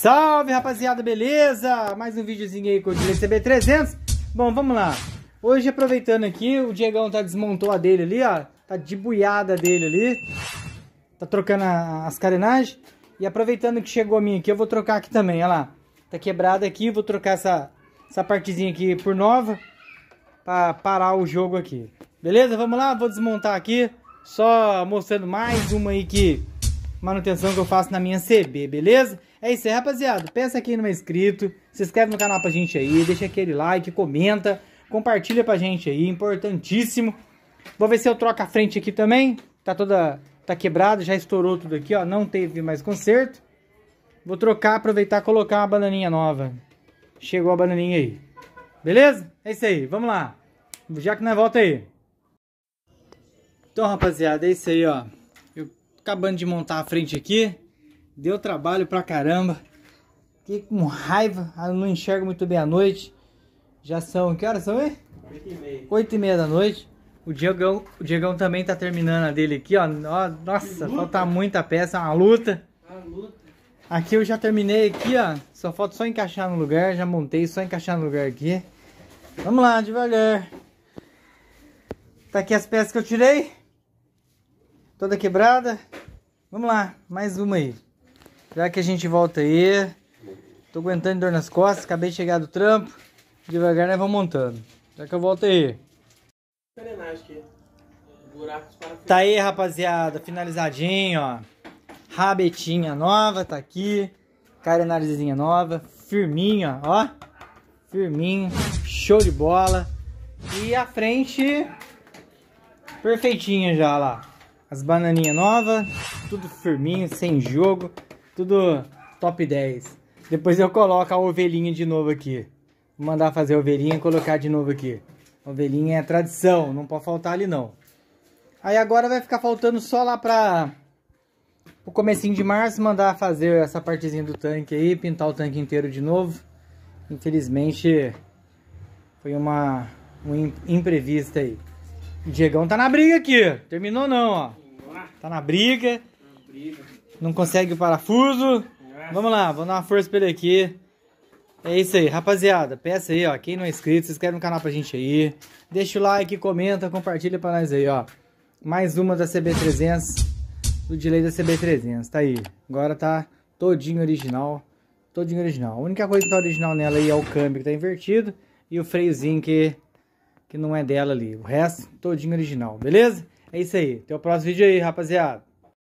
Salve rapaziada, beleza? Mais um videozinho aí com o DCB300 Bom, vamos lá Hoje aproveitando aqui, o Diegão tá desmontou a dele ali, ó Tá de buiada dele ali Tá trocando a, as carenagens E aproveitando que chegou a minha aqui, eu vou trocar aqui também, ó lá Tá quebrada aqui, vou trocar essa, essa partezinha aqui por nova Pra parar o jogo aqui Beleza? Vamos lá, vou desmontar aqui Só mostrando mais uma aí que manutenção que eu faço na minha CB, beleza? É isso aí, rapaziada. Pensa aqui no meu inscrito, se inscreve no canal pra gente aí, deixa aquele like, comenta, compartilha pra gente aí, importantíssimo. Vou ver se eu troco a frente aqui também, tá toda... tá quebrada, já estourou tudo aqui, ó, não teve mais conserto. Vou trocar, aproveitar e colocar uma bananinha nova. Chegou a bananinha aí. Beleza? É isso aí, vamos lá. Já que é volta aí. Então, rapaziada, é isso aí, ó acabando de montar a frente aqui. Deu trabalho pra caramba. Fiquei com raiva, eu ah, não enxergo muito bem à noite. Já são, que horas são aí? 8 e meia da noite. O Diegão, o Diegão também tá terminando a dele aqui, ó. Nossa, falta muita peça, uma luta. Uma luta. Aqui eu já terminei aqui, ó. Só falta só encaixar no lugar, já montei, só encaixar no lugar aqui. Vamos lá, devagar. Tá aqui as peças que eu tirei. Toda quebrada. Vamos lá, mais uma aí. Já que a gente volta aí. Tô aguentando dor nas costas, acabei de chegar do trampo. Devagar nós vamos montando. Já que eu volto aí. Tá aí, rapaziada. Finalizadinho, ó. Rabetinha nova, tá aqui. Carenarezinha nova. Firminha, ó. Firminho. Show de bola. E a frente... Perfeitinha já, lá. As bananinhas novas, tudo firminho, sem jogo, tudo top 10. Depois eu coloco a ovelhinha de novo aqui. Vou mandar fazer a ovelhinha e colocar de novo aqui. A ovelhinha é tradição, não pode faltar ali não. Aí agora vai ficar faltando só lá para o comecinho de março mandar fazer essa partezinha do tanque aí, pintar o tanque inteiro de novo. Infelizmente foi uma um imprevista aí. O Diegão tá na briga aqui. Terminou não, ó. Tá na briga. Não consegue o parafuso. Vamos lá, vou dar uma força pra ele aqui. É isso aí, rapaziada. Peça aí, ó. Quem não é inscrito, se inscreve no canal pra gente aí. Deixa o like, comenta, compartilha pra nós aí, ó. Mais uma da CB300. Do delay da CB300. Tá aí. Agora tá todinho original. Todinho original. A única coisa que tá original nela aí é o câmbio que tá invertido. E o freiozinho que que não é dela ali. O resto, todinho original, beleza? É isso aí. Até o próximo vídeo aí, rapaziada.